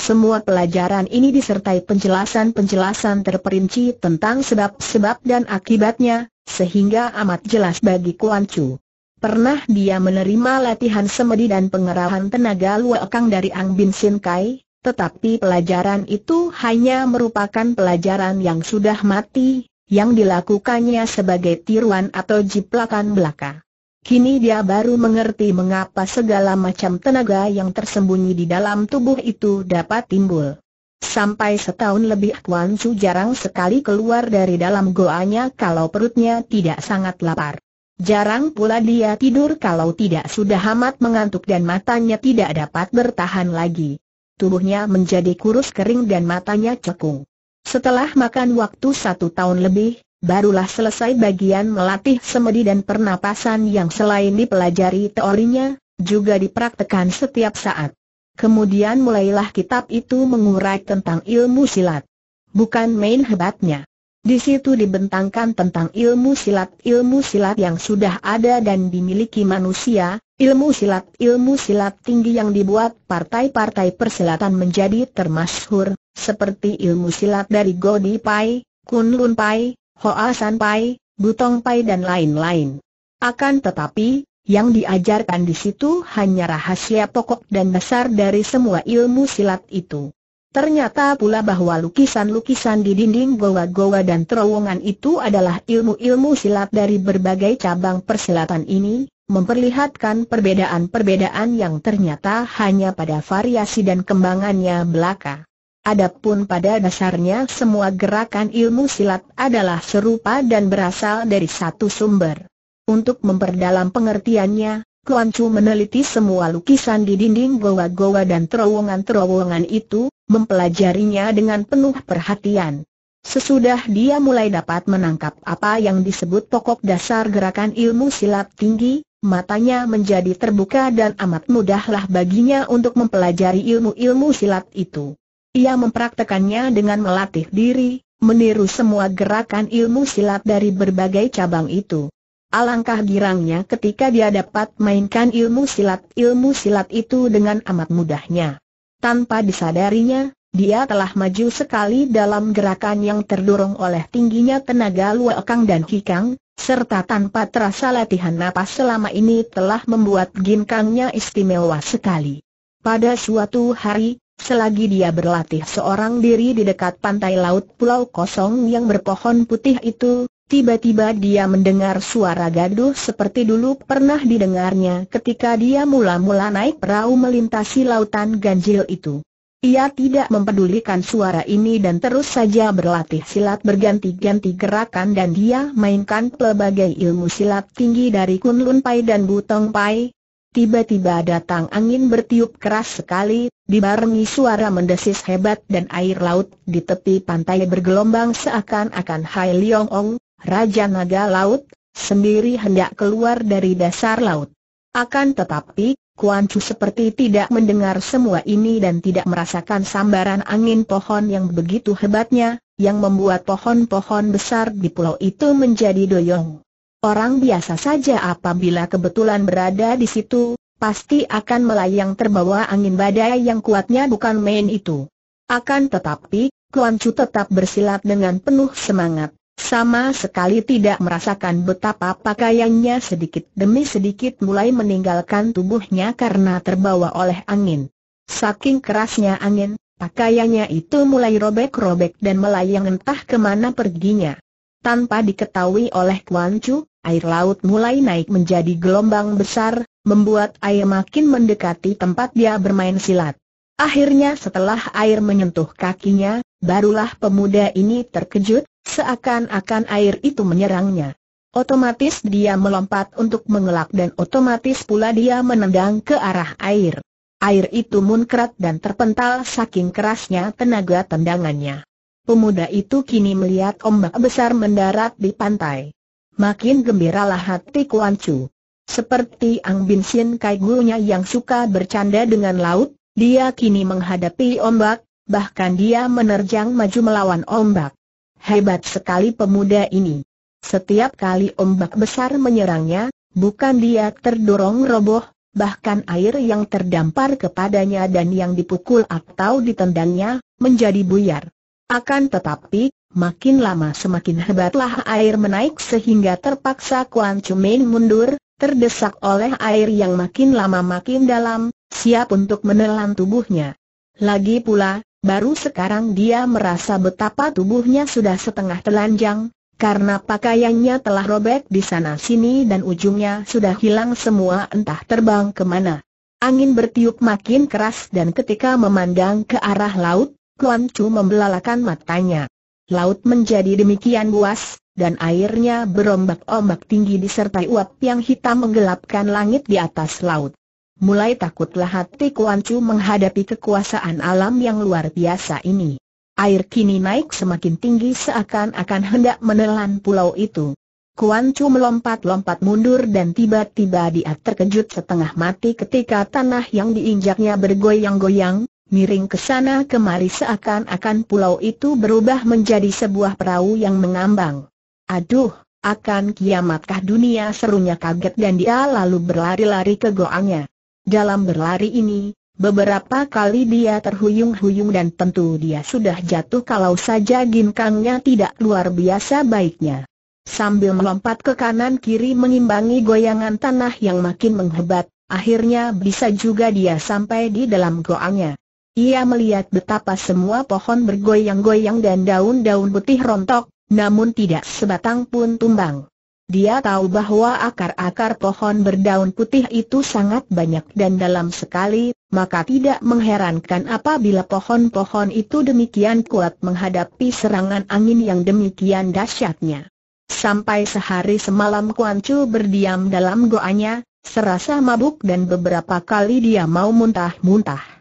Semua pelajaran ini disertai penjelasan-penjelasan terperinci tentang sebab-sebab dan akibatnya, sehingga amat jelas bagi Kuan Chu. Pernah dia menerima latihan semedi dan pengerahan tenaga luakang dari Ang Bin Sin Kai, tetapi pelajaran itu hanya merupakan pelajaran yang sudah mati, yang dilakukannya sebagai tiruan atau jiplakan belaka. Kini dia baru mengerti mengapa segala macam tenaga yang tersembunyi di dalam tubuh itu dapat timbul. Sampai setahun lebih Kwan Su jarang sekali keluar dari dalam goanya kalau perutnya tidak sangat lapar. Jarang pula dia tidur kalau tidak sudah amat mengantuk dan matanya tidak dapat bertahan lagi. Tubuhnya menjadi kurus kering dan matanya cekung. Setelah makan waktu satu tahun lebih, barulah selesai bagian melatih semedi dan pernapasan yang selain dipelajari teorinya, juga dipraktekan setiap saat. Kemudian mulailah kitab itu mengurai tentang ilmu silat. Bukan main hebatnya. Di situ dibentangkan tentang ilmu silat-ilmu silat yang sudah ada dan dimiliki manusia, ilmu silat-ilmu silat tinggi yang dibuat partai-partai persilatan menjadi termasyhur, seperti ilmu silat dari Godi Pai, Kunlun Pai, Hoa San Pai, Butong Pai dan lain-lain. Akan tetapi, yang diajarkan di situ hanya rahasia pokok dan besar dari semua ilmu silat itu. Ternyata pula bahwa lukisan-lukisan di dinding goa-goa dan terowongan itu adalah ilmu-ilmu silat dari berbagai cabang persilatan ini, memperlihatkan perbedaan-perbedaan yang ternyata hanya pada variasi dan kembangannya belaka. Adapun pada dasarnya semua gerakan ilmu silat adalah serupa dan berasal dari satu sumber. Untuk memperdalam pengertiannya, Kuan Chu meneliti semua lukisan di dinding goa-goa dan terowongan-terowongan itu, mempelajarinya dengan penuh perhatian. Sesudah dia mulai dapat menangkap apa yang disebut pokok dasar gerakan ilmu silat tinggi, matanya menjadi terbuka dan amat mudahlah baginya untuk mempelajari ilmu-ilmu silat itu. Ia mempraktekannya dengan melatih diri, meniru semua gerakan ilmu silat dari berbagai cabang itu. Alangkah girangnya ketika dia dapat mainkan ilmu silat-ilmu silat itu dengan amat mudahnya. Tanpa disadarinya, dia telah maju sekali dalam gerakan yang terdorong oleh tingginya tenaga kang dan kikang, serta tanpa terasa latihan napas selama ini telah membuat ginkangnya istimewa sekali. Pada suatu hari, Selagi dia berlatih seorang diri di dekat pantai laut Pulau Kosong yang berpohon putih itu, tiba-tiba dia mendengar suara gaduh seperti dulu pernah didengarnya ketika dia mula-mula naik perahu melintasi lautan ganjil itu. Ia tidak mempedulikan suara ini dan terus saja berlatih silat berganti-ganti gerakan dan dia mainkan pelbagai ilmu silat tinggi dari Kunlun Pai dan Butong Pai, Tiba-tiba datang angin bertiup keras sekali, dibarengi suara mendesis hebat dan air laut di tepi pantai bergelombang seakan-akan Hai Liong Ong, Raja Naga Laut, sendiri hendak keluar dari dasar laut. Akan tetapi, Kuan Chu seperti tidak mendengar semua ini dan tidak merasakan sambaran angin pohon yang begitu hebatnya, yang membuat pohon-pohon besar di pulau itu menjadi doyong. Orang biasa saja apabila kebetulan berada di situ, pasti akan melayang terbawa angin badai yang kuatnya bukan main itu. Akan tetapi, Kuan Chu tetap bersilat dengan penuh semangat, sama sekali tidak merasakan betapa pakaiannya sedikit demi sedikit mulai meninggalkan tubuhnya karena terbawa oleh angin. Saking kerasnya angin, pakaiannya itu mulai robek-robek dan melayang entah kemana perginya. Tanpa diketahui oleh Kuan Chu, air laut mulai naik menjadi gelombang besar, membuat air makin mendekati tempat dia bermain silat. Akhirnya setelah air menyentuh kakinya, barulah pemuda ini terkejut, seakan-akan air itu menyerangnya. Otomatis dia melompat untuk mengelak dan otomatis pula dia menendang ke arah air. Air itu munkrat dan terpental saking kerasnya tenaga tendangannya. Pemuda itu kini melihat ombak besar mendarat di pantai makin gembiralah hati Kuan Chu. Seperti Ang Bin Sin Kai gurunya yang suka bercanda dengan laut, dia kini menghadapi ombak, bahkan dia menerjang maju melawan ombak. Hebat sekali pemuda ini. Setiap kali ombak besar menyerangnya, bukan dia terdorong roboh, bahkan air yang terdampar kepadanya dan yang dipukul atau ditendangnya, menjadi buyar. Akan tetapi, Makin lama semakin hebatlah air menaik sehingga terpaksa Kuan Chumin mundur, terdesak oleh air yang makin lama makin dalam, siap untuk menelan tubuhnya. Lagi pula, baru sekarang dia merasa betapa tubuhnya sudah setengah telanjang, karena pakaiannya telah robek di sana-sini dan ujungnya sudah hilang semua entah terbang kemana. Angin bertiup makin keras dan ketika memandang ke arah laut, Kuan Chu membelalakan matanya. Laut menjadi demikian luas, dan airnya berombak-ombak tinggi disertai uap yang hitam menggelapkan langit di atas laut. Mulai takutlah hati Kuan Chu menghadapi kekuasaan alam yang luar biasa ini. Air kini naik semakin tinggi seakan-akan hendak menelan pulau itu. Kuan Chu melompat-lompat mundur dan tiba-tiba dia terkejut setengah mati ketika tanah yang diinjaknya bergoyang-goyang, miring ke sana kemari seakan-akan pulau itu berubah menjadi sebuah perahu yang mengambang. Aduh, akan kiamatkah dunia serunya kaget dan dia lalu berlari-lari ke goangnya. Dalam berlari ini, Beberapa kali dia terhuyung-huyung dan tentu dia sudah jatuh kalau saja ginkangnya tidak luar biasa baiknya. Sambil melompat ke kanan kiri mengimbangi goyangan tanah yang makin menghebat, akhirnya bisa juga dia sampai di dalam goangnya. Ia melihat betapa semua pohon bergoyang-goyang dan daun-daun putih rontok, namun tidak sebatang pun tumbang. Dia tahu bahwa akar-akar pohon berdaun putih itu sangat banyak dan dalam sekali, maka tidak mengherankan apabila pohon-pohon itu demikian kuat menghadapi serangan angin yang demikian dahsyatnya. Sampai sehari semalam Kuan Chu berdiam dalam goanya, serasa mabuk dan beberapa kali dia mau muntah-muntah.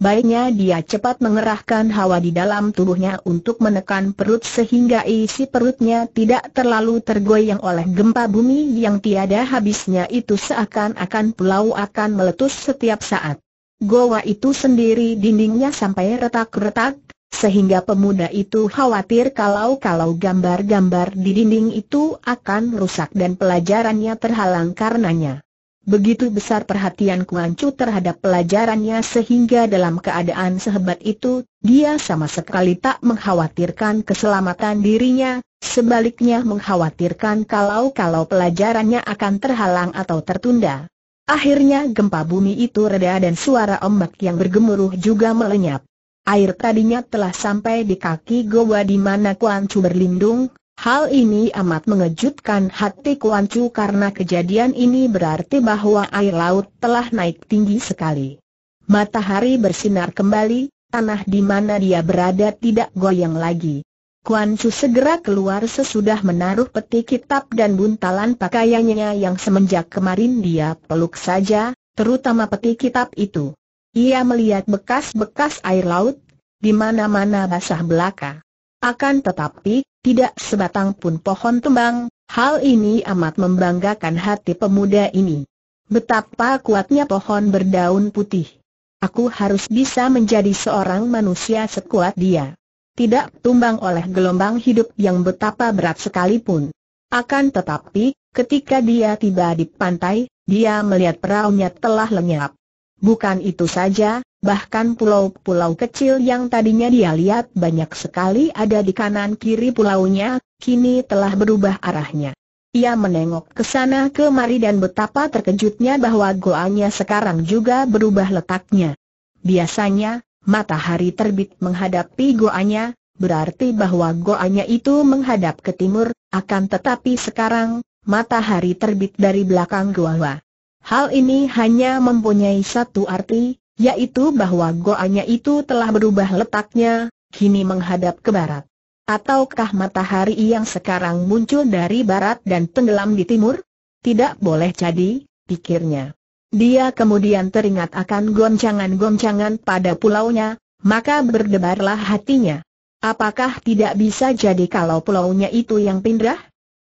Baiknya dia cepat mengerahkan hawa di dalam tubuhnya untuk menekan perut sehingga isi perutnya tidak terlalu tergoyang oleh gempa bumi yang tiada habisnya itu seakan-akan pulau akan meletus setiap saat. Goa itu sendiri dindingnya sampai retak-retak, sehingga pemuda itu khawatir kalau-kalau gambar-gambar di dinding itu akan rusak dan pelajarannya terhalang karenanya. Begitu besar perhatian Kuan Chu terhadap pelajarannya sehingga dalam keadaan sehebat itu, dia sama sekali tak mengkhawatirkan keselamatan dirinya, sebaliknya mengkhawatirkan kalau-kalau pelajarannya akan terhalang atau tertunda. Akhirnya gempa bumi itu reda dan suara ombak yang bergemuruh juga melenyap. Air tadinya telah sampai di kaki goa di mana Kuan Chu berlindung, Hal ini amat mengejutkan hati Kuan Chu karena kejadian ini berarti bahwa air laut telah naik tinggi sekali. Matahari bersinar kembali, tanah di mana dia berada tidak goyang lagi. Kuan Chu segera keluar sesudah menaruh peti kitab dan buntalan pakaiannya yang semenjak kemarin dia peluk saja, terutama peti kitab itu. Ia melihat bekas-bekas air laut, di mana-mana basah belaka. Akan tetapi, tidak sebatang pun pohon tembang, hal ini amat membanggakan hati pemuda ini. Betapa kuatnya pohon berdaun putih. Aku harus bisa menjadi seorang manusia sekuat dia. Tidak tumbang oleh gelombang hidup yang betapa berat sekalipun. Akan tetapi, ketika dia tiba di pantai, dia melihat perahunya telah lenyap. Bukan itu saja, Bahkan pulau-pulau kecil yang tadinya dia lihat banyak sekali ada di kanan kiri pulaunya, kini telah berubah arahnya. Ia menengok ke sana kemari dan betapa terkejutnya bahwa goanya sekarang juga berubah letaknya. Biasanya, matahari terbit menghadapi goanya, berarti bahwa goanya itu menghadap ke timur, akan tetapi sekarang, matahari terbit dari belakang goa. Hal ini hanya mempunyai satu arti, yaitu bahwa goanya itu telah berubah letaknya, kini menghadap ke barat. Ataukah matahari yang sekarang muncul dari barat dan tenggelam di timur? Tidak boleh jadi, pikirnya. Dia kemudian teringat akan goncangan-goncangan pada pulaunya, maka berdebarlah hatinya. Apakah tidak bisa jadi kalau pulaunya itu yang pindah?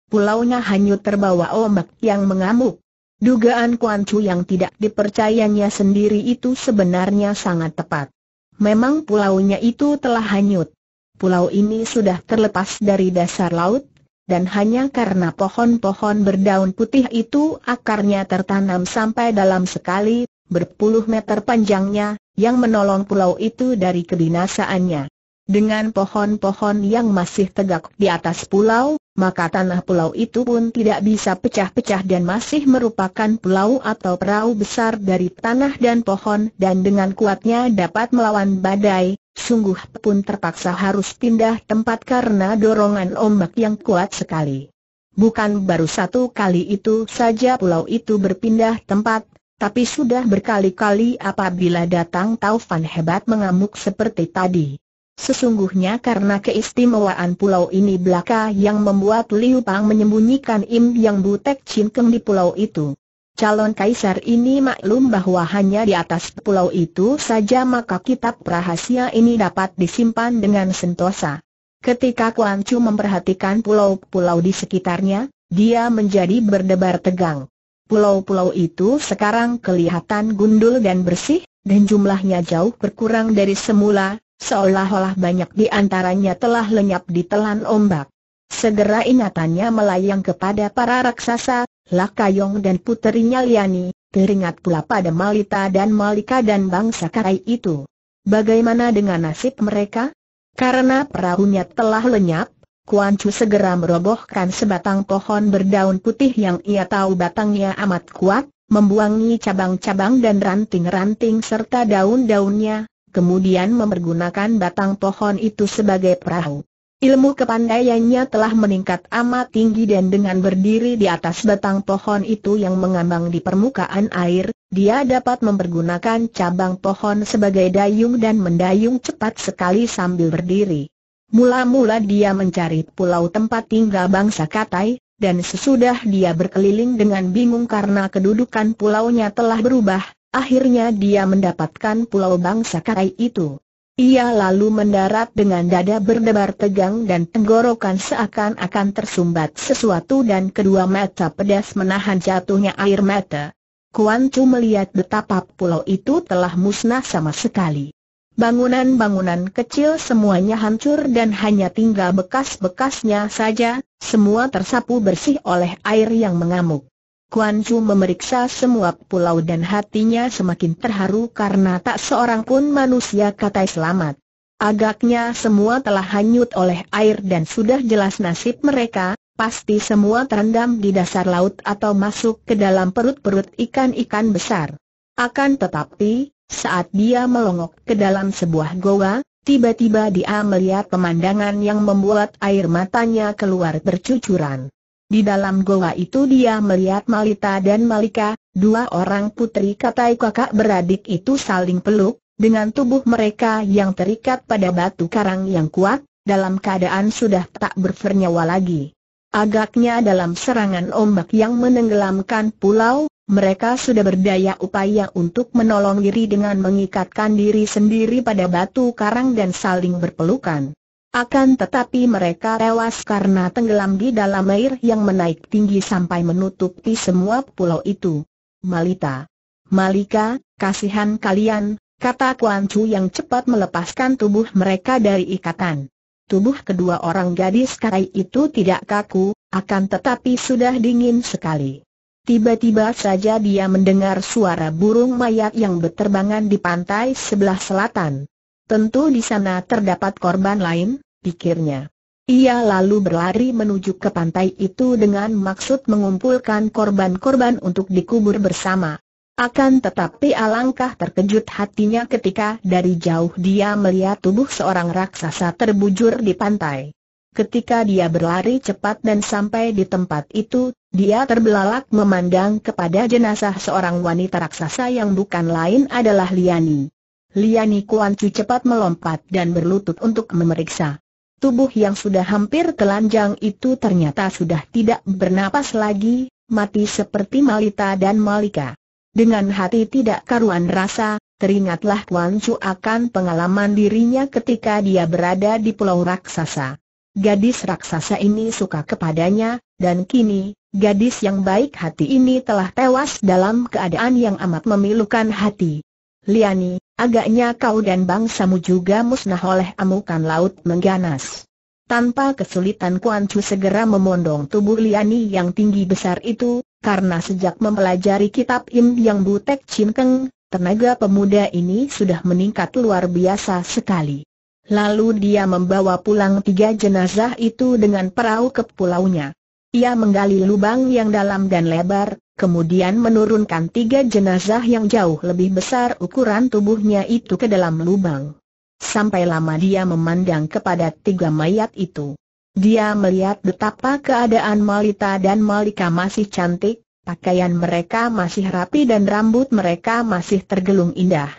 Pulaunya hanyut terbawa ombak yang mengamuk. Dugaan Kuan Chu yang tidak dipercayanya sendiri itu sebenarnya sangat tepat. Memang pulaunya itu telah hanyut. Pulau ini sudah terlepas dari dasar laut, dan hanya karena pohon-pohon berdaun putih itu akarnya tertanam sampai dalam sekali, berpuluh meter panjangnya, yang menolong pulau itu dari kebinasaannya. Dengan pohon-pohon yang masih tegak di atas pulau, maka tanah pulau itu pun tidak bisa pecah-pecah dan masih merupakan pulau atau perahu besar dari tanah dan pohon dan dengan kuatnya dapat melawan badai, sungguh pun terpaksa harus pindah tempat karena dorongan ombak yang kuat sekali. Bukan baru satu kali itu saja pulau itu berpindah tempat, tapi sudah berkali-kali apabila datang taufan hebat mengamuk seperti tadi. Sesungguhnya karena keistimewaan pulau ini belaka yang membuat Liu Pang menyembunyikan Im Yang Butek Cinkeng di pulau itu. Calon kaisar ini maklum bahwa hanya di atas pulau itu saja maka kitab rahasia ini dapat disimpan dengan sentosa. Ketika Kuan Chu memperhatikan pulau-pulau di sekitarnya, dia menjadi berdebar tegang. Pulau-pulau itu sekarang kelihatan gundul dan bersih, dan jumlahnya jauh berkurang dari semula, Seolah-olah banyak di antaranya telah lenyap di telan ombak. Segera ingatannya melayang kepada para raksasa, Lakayong dan puterinya Liani, teringat pula pada Malita dan Malika dan bangsa Karai itu. Bagaimana dengan nasib mereka? Karena perahunya telah lenyap, Kuan Chu segera merobohkan sebatang pohon berdaun putih yang ia tahu batangnya amat kuat, membuangi cabang-cabang dan ranting-ranting serta daun-daunnya, kemudian mempergunakan batang pohon itu sebagai perahu. Ilmu kepandaiannya telah meningkat amat tinggi dan dengan berdiri di atas batang pohon itu yang mengambang di permukaan air, dia dapat mempergunakan cabang pohon sebagai dayung dan mendayung cepat sekali sambil berdiri. Mula-mula dia mencari pulau tempat tinggal bangsa Katai, dan sesudah dia berkeliling dengan bingung karena kedudukan pulaunya telah berubah, Akhirnya dia mendapatkan pulau bangsa Karai itu. Ia lalu mendarat dengan dada berdebar tegang dan tenggorokan seakan-akan tersumbat sesuatu dan kedua mata pedas menahan jatuhnya air mata. Kuan Chu melihat betapa pulau itu telah musnah sama sekali. Bangunan-bangunan kecil semuanya hancur dan hanya tinggal bekas-bekasnya saja, semua tersapu bersih oleh air yang mengamuk. Kuan Chu memeriksa semua pulau dan hatinya semakin terharu karena tak seorang pun manusia katai selamat. Agaknya semua telah hanyut oleh air dan sudah jelas nasib mereka, pasti semua terendam di dasar laut atau masuk ke dalam perut-perut ikan-ikan besar. Akan tetapi, saat dia melongok ke dalam sebuah goa, tiba-tiba dia melihat pemandangan yang membuat air matanya keluar bercucuran. Di dalam goa itu dia melihat Malita dan Malika, dua orang putri katai kakak beradik itu saling peluk, dengan tubuh mereka yang terikat pada batu karang yang kuat, dalam keadaan sudah tak bernyawa lagi. Agaknya dalam serangan ombak yang menenggelamkan pulau, mereka sudah berdaya upaya untuk menolong diri dengan mengikatkan diri sendiri pada batu karang dan saling berpelukan. Akan tetapi mereka tewas karena tenggelam di dalam air yang menaik tinggi sampai menutupi semua pulau itu. Malita, Malika, kasihan kalian, kata Kuan Chu yang cepat melepaskan tubuh mereka dari ikatan. Tubuh kedua orang gadis karai itu tidak kaku, akan tetapi sudah dingin sekali. Tiba-tiba saja dia mendengar suara burung mayat yang berterbangan di pantai sebelah selatan. Tentu di sana terdapat korban lain, pikirnya. Ia lalu berlari menuju ke pantai itu dengan maksud mengumpulkan korban-korban untuk dikubur bersama. Akan tetapi alangkah terkejut hatinya ketika dari jauh dia melihat tubuh seorang raksasa terbujur di pantai. Ketika dia berlari cepat dan sampai di tempat itu, dia terbelalak memandang kepada jenazah seorang wanita raksasa yang bukan lain adalah Liani. Liani Kuan Chu cepat melompat dan berlutut untuk memeriksa. Tubuh yang sudah hampir telanjang itu ternyata sudah tidak bernapas lagi, mati seperti Malita dan Malika. Dengan hati tidak karuan rasa, teringatlah Tuan Chu akan pengalaman dirinya ketika dia berada di pulau raksasa. Gadis raksasa ini suka kepadanya, dan kini, gadis yang baik hati ini telah tewas dalam keadaan yang amat memilukan hati. Liani, agaknya kau dan bangsamu juga musnah oleh amukan laut mengganas. Tanpa kesulitan Kuan Chu segera memondong tubuh Liani yang tinggi besar itu, karena sejak mempelajari kitab Im Yang Butek Chin Keng, tenaga pemuda ini sudah meningkat luar biasa sekali. Lalu dia membawa pulang tiga jenazah itu dengan perahu ke pulaunya. Ia menggali lubang yang dalam dan lebar, kemudian menurunkan tiga jenazah yang jauh lebih besar ukuran tubuhnya itu ke dalam lubang. Sampai lama dia memandang kepada tiga mayat itu. Dia melihat betapa keadaan Malita dan Malika masih cantik, pakaian mereka masih rapi dan rambut mereka masih tergelung indah.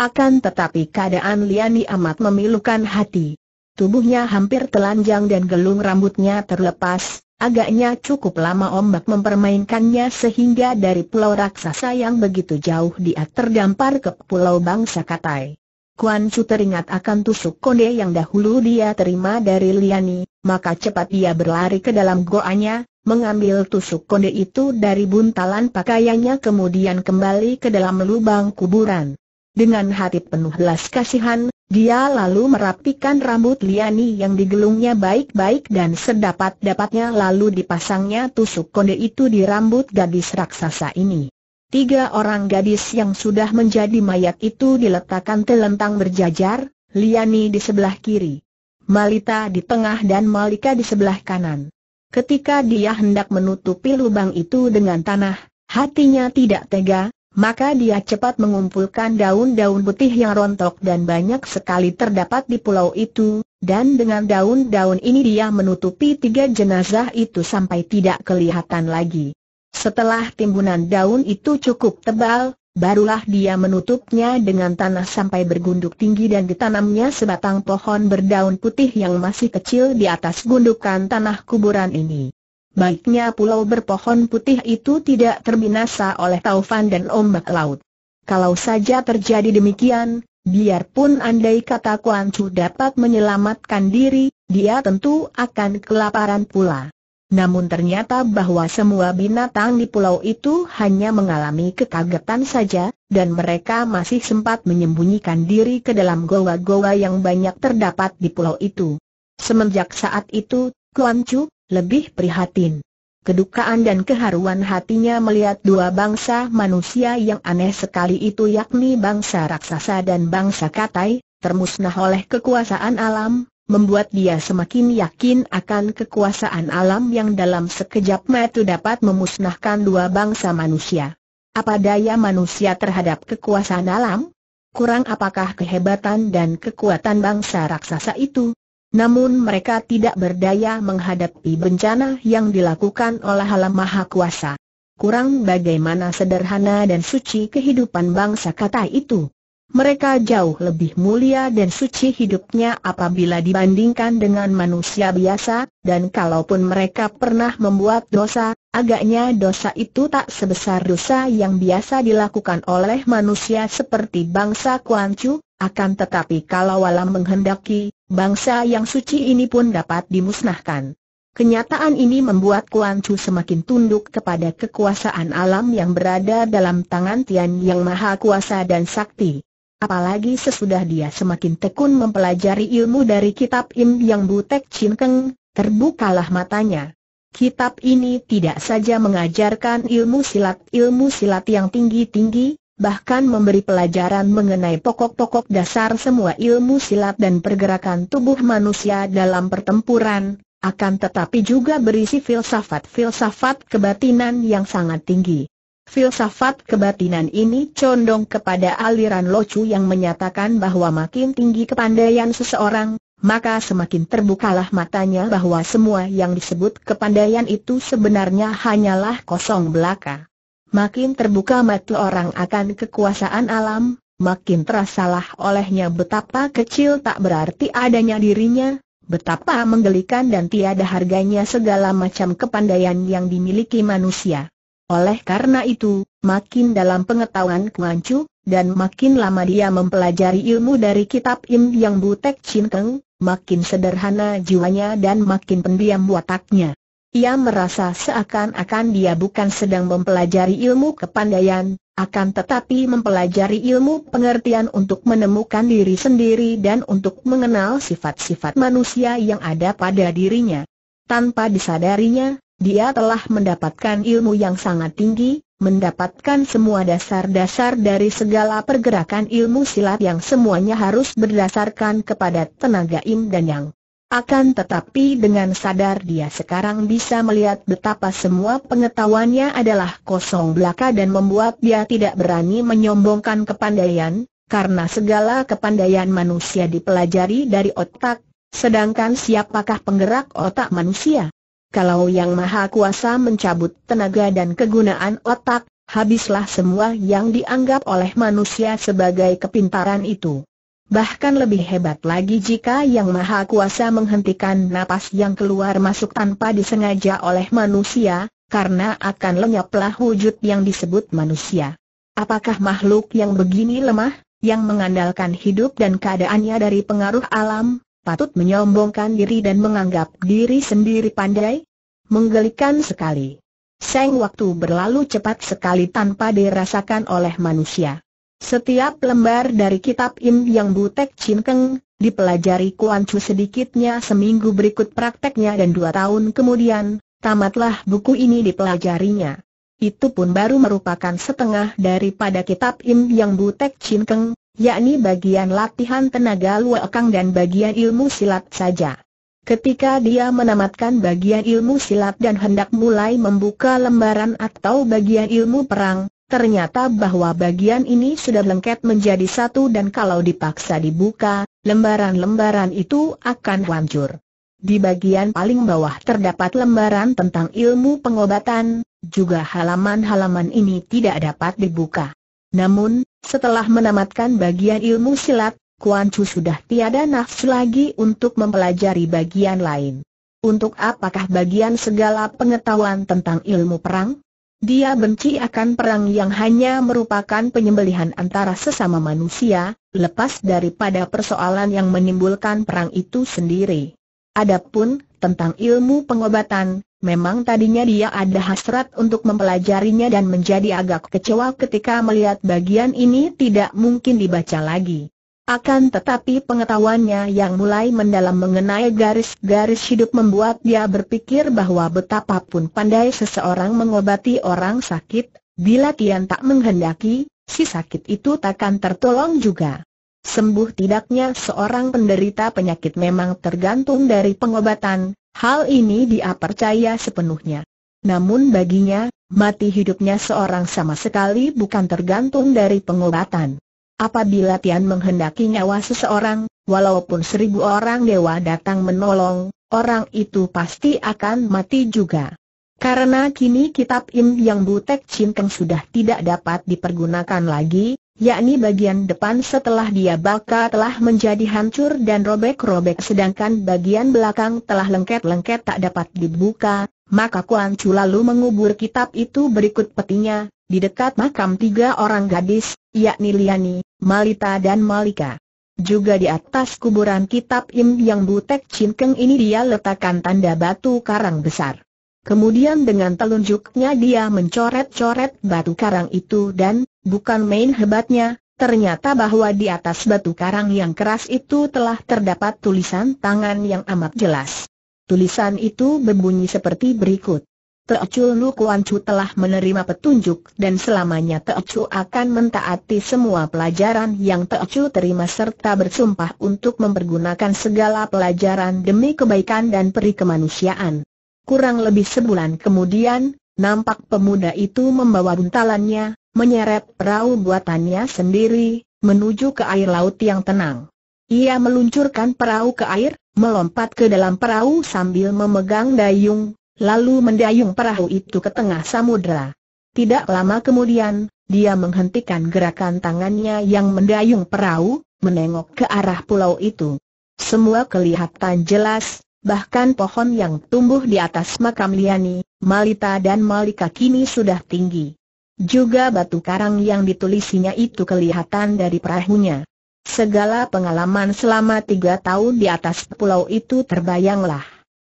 Akan tetapi keadaan Liani amat memilukan hati. Tubuhnya hampir telanjang dan gelung rambutnya terlepas, Agaknya cukup lama ombak mempermainkannya sehingga dari pulau raksasa yang begitu jauh dia terdampar ke pulau bangsa Katai. Kuan Chu teringat akan tusuk konde yang dahulu dia terima dari Liani, maka cepat dia berlari ke dalam goanya, mengambil tusuk konde itu dari buntalan pakaiannya kemudian kembali ke dalam lubang kuburan. Dengan hati penuh belas kasihan, dia lalu merapikan rambut Liani yang digelungnya baik-baik dan sedapat-dapatnya lalu dipasangnya tusuk konde itu di rambut gadis raksasa ini. Tiga orang gadis yang sudah menjadi mayat itu diletakkan telentang berjajar, Liani di sebelah kiri, Malita di tengah dan Malika di sebelah kanan. Ketika dia hendak menutupi lubang itu dengan tanah, hatinya tidak tega, maka dia cepat mengumpulkan daun-daun putih yang rontok dan banyak sekali terdapat di pulau itu, dan dengan daun-daun ini dia menutupi tiga jenazah itu sampai tidak kelihatan lagi. Setelah timbunan daun itu cukup tebal, barulah dia menutupnya dengan tanah sampai bergunduk tinggi dan ditanamnya sebatang pohon berdaun putih yang masih kecil di atas gundukan tanah kuburan ini baiknya pulau berpohon putih itu tidak terbinasa oleh taufan dan ombak laut. Kalau saja terjadi demikian, biarpun andai kata Kuan Chu dapat menyelamatkan diri, dia tentu akan kelaparan pula. Namun ternyata bahwa semua binatang di pulau itu hanya mengalami kekagetan saja, dan mereka masih sempat menyembunyikan diri ke dalam goa-goa yang banyak terdapat di pulau itu. Semenjak saat itu, Kuan Chu, lebih prihatin. Kedukaan dan keharuan hatinya melihat dua bangsa manusia yang aneh sekali itu yakni bangsa raksasa dan bangsa katai, termusnah oleh kekuasaan alam, membuat dia semakin yakin akan kekuasaan alam yang dalam sekejap mata dapat memusnahkan dua bangsa manusia. Apa daya manusia terhadap kekuasaan alam? Kurang apakah kehebatan dan kekuatan bangsa raksasa itu? Namun mereka tidak berdaya menghadapi bencana yang dilakukan oleh Allah Maha Kuasa. Kurang bagaimana sederhana dan suci kehidupan bangsa kata itu. Mereka jauh lebih mulia dan suci hidupnya apabila dibandingkan dengan manusia biasa, dan kalaupun mereka pernah membuat dosa, agaknya dosa itu tak sebesar dosa yang biasa dilakukan oleh manusia seperti bangsa Kuancu, akan tetapi kalau alam menghendaki, bangsa yang suci ini pun dapat dimusnahkan. Kenyataan ini membuat Kuan Chu semakin tunduk kepada kekuasaan alam yang berada dalam tangan Tian Yang Maha Kuasa dan Sakti. Apalagi sesudah dia semakin tekun mempelajari ilmu dari kitab Im Yang Butek Chin Keng, terbukalah matanya. Kitab ini tidak saja mengajarkan ilmu silat-ilmu silat yang tinggi-tinggi, bahkan memberi pelajaran mengenai pokok-pokok dasar semua ilmu silat dan pergerakan tubuh manusia dalam pertempuran, akan tetapi juga berisi filsafat-filsafat kebatinan yang sangat tinggi. Filsafat kebatinan ini condong kepada aliran locu yang menyatakan bahwa makin tinggi kepandaian seseorang, maka semakin terbukalah matanya bahwa semua yang disebut kepandaian itu sebenarnya hanyalah kosong belaka makin terbuka mata orang akan kekuasaan alam, makin terasalah olehnya betapa kecil tak berarti adanya dirinya, betapa menggelikan dan tiada harganya segala macam kepandaian yang dimiliki manusia. Oleh karena itu, makin dalam pengetahuan kuancu, dan makin lama dia mempelajari ilmu dari kitab Im Yang Butek cinteng, makin sederhana jiwanya dan makin pendiam wataknya. Ia merasa seakan-akan dia bukan sedang mempelajari ilmu kepandaian, akan tetapi mempelajari ilmu pengertian untuk menemukan diri sendiri dan untuk mengenal sifat-sifat manusia yang ada pada dirinya. Tanpa disadarinya, dia telah mendapatkan ilmu yang sangat tinggi, mendapatkan semua dasar-dasar dari segala pergerakan ilmu silat yang semuanya harus berdasarkan kepada tenaga im dan yang. Akan tetapi dengan sadar dia sekarang bisa melihat betapa semua pengetahuannya adalah kosong belaka dan membuat dia tidak berani menyombongkan kepandaian, karena segala kepandaian manusia dipelajari dari otak, sedangkan siapakah penggerak otak manusia? Kalau yang maha kuasa mencabut tenaga dan kegunaan otak, habislah semua yang dianggap oleh manusia sebagai kepintaran itu. Bahkan lebih hebat lagi jika Yang Maha Kuasa menghentikan napas yang keluar masuk tanpa disengaja oleh manusia, karena akan lenyaplah wujud yang disebut manusia. Apakah makhluk yang begini lemah, yang mengandalkan hidup dan keadaannya dari pengaruh alam, patut menyombongkan diri dan menganggap diri sendiri pandai? Menggelikan sekali. Seng waktu berlalu cepat sekali tanpa dirasakan oleh manusia. Setiap lembar dari kitab Im Yang Butek Chin Keng, dipelajari Kuan Chu sedikitnya seminggu berikut prakteknya dan dua tahun kemudian, tamatlah buku ini dipelajarinya. Itu pun baru merupakan setengah daripada kitab Im Yang Butek Chin Keng, yakni bagian latihan tenaga kang dan bagian ilmu silat saja. Ketika dia menamatkan bagian ilmu silat dan hendak mulai membuka lembaran atau bagian ilmu perang, Ternyata bahwa bagian ini sudah lengket menjadi satu dan kalau dipaksa dibuka, lembaran-lembaran itu akan hancur. Di bagian paling bawah terdapat lembaran tentang ilmu pengobatan, juga halaman-halaman ini tidak dapat dibuka. Namun, setelah menamatkan bagian ilmu silat, Kuan Chu sudah tiada nafsu lagi untuk mempelajari bagian lain. Untuk apakah bagian segala pengetahuan tentang ilmu perang? Dia benci akan perang yang hanya merupakan penyembelihan antara sesama manusia, lepas daripada persoalan yang menimbulkan perang itu sendiri. Adapun, tentang ilmu pengobatan, memang tadinya dia ada hasrat untuk mempelajarinya dan menjadi agak kecewa ketika melihat bagian ini tidak mungkin dibaca lagi. Akan tetapi pengetahuannya yang mulai mendalam mengenai garis-garis hidup membuat dia berpikir bahwa betapapun pandai seseorang mengobati orang sakit, bila Tian tak menghendaki, si sakit itu takkan tertolong juga. Sembuh tidaknya seorang penderita penyakit memang tergantung dari pengobatan, hal ini dia percaya sepenuhnya. Namun baginya, mati hidupnya seorang sama sekali bukan tergantung dari pengobatan. Apabila Tian menghendaki nyawa seseorang, walaupun seribu orang dewa datang menolong, orang itu pasti akan mati juga. Karena kini kitab Im yang Butek cinteng sudah tidak dapat dipergunakan lagi, yakni bagian depan setelah dia baka telah menjadi hancur dan robek-robek sedangkan bagian belakang telah lengket-lengket tak dapat dibuka, maka Kuan Chu lalu mengubur kitab itu berikut petinya, di dekat makam tiga orang gadis, yakni Liani, Malita dan Malika. Juga di atas kuburan kitab Im Yang Butek Cinkeng ini dia letakkan tanda batu karang besar. Kemudian dengan telunjuknya dia mencoret-coret batu karang itu dan, bukan main hebatnya, ternyata bahwa di atas batu karang yang keras itu telah terdapat tulisan tangan yang amat jelas. Tulisan itu berbunyi seperti berikut. Teocu Lu Kuan Chu telah menerima petunjuk dan selamanya Teocu akan mentaati semua pelajaran yang Teocu terima serta bersumpah untuk mempergunakan segala pelajaran demi kebaikan dan peri kemanusiaan. Kurang lebih sebulan kemudian, nampak pemuda itu membawa buntalannya, menyeret perahu buatannya sendiri, menuju ke air laut yang tenang. Ia meluncurkan perahu ke air, melompat ke dalam perahu sambil memegang dayung, lalu mendayung perahu itu ke tengah samudera. Tidak lama kemudian, dia menghentikan gerakan tangannya yang mendayung perahu, menengok ke arah pulau itu. Semua kelihatan jelas, bahkan pohon yang tumbuh di atas makam Liani, Malita dan Malika kini sudah tinggi. Juga batu karang yang ditulisinya itu kelihatan dari perahunya. Segala pengalaman selama tiga tahun di atas pulau itu terbayanglah.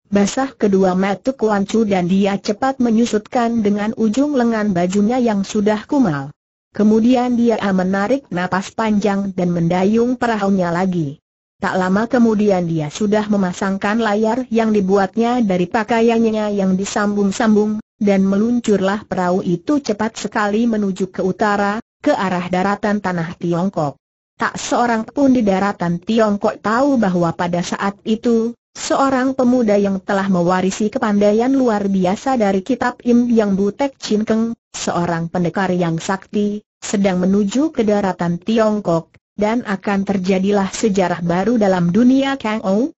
Basah kedua mata Kuan Chu dan dia cepat menyusutkan dengan ujung lengan bajunya yang sudah kumal. Kemudian dia menarik napas panjang dan mendayung perahunya lagi. Tak lama kemudian dia sudah memasangkan layar yang dibuatnya dari pakaiannya yang disambung-sambung, dan meluncurlah perahu itu cepat sekali menuju ke utara, ke arah daratan tanah Tiongkok. Tak seorang pun di daratan Tiongkok tahu bahwa pada saat itu, Seorang pemuda yang telah mewarisi kepandaian luar biasa dari kitab Im Yang Butek Chin Keng, seorang pendekar yang sakti, sedang menuju ke daratan Tiongkok, dan akan terjadilah sejarah baru dalam dunia Kang Ou,